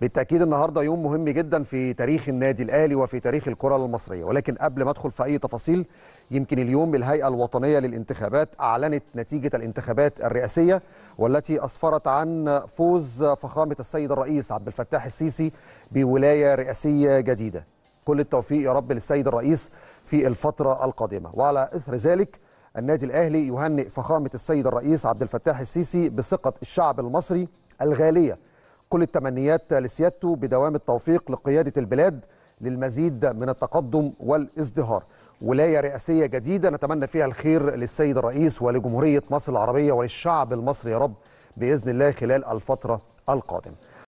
بالتاكيد النهارده يوم مهم جدا في تاريخ النادي الاهلي وفي تاريخ الكره المصريه ولكن قبل ما ادخل في اي تفاصيل يمكن اليوم الهيئه الوطنيه للانتخابات اعلنت نتيجه الانتخابات الرئاسيه والتي اسفرت عن فوز فخامه السيد الرئيس عبد الفتاح السيسي بولايه رئاسيه جديده كل التوفيق يا رب للسيد الرئيس في الفتره القادمه وعلى اثر ذلك النادي الاهلي يهنئ فخامه السيد الرئيس عبد الفتاح السيسي بثقه الشعب المصري الغاليه كل التمنيات لسيادته بدوام التوفيق لقيادة البلاد للمزيد من التقدم والازدهار ولاية رئاسية جديدة نتمنى فيها الخير للسيد الرئيس ولجمهورية مصر العربية وللشعب المصري يا رب بإذن الله خلال الفترة القادمة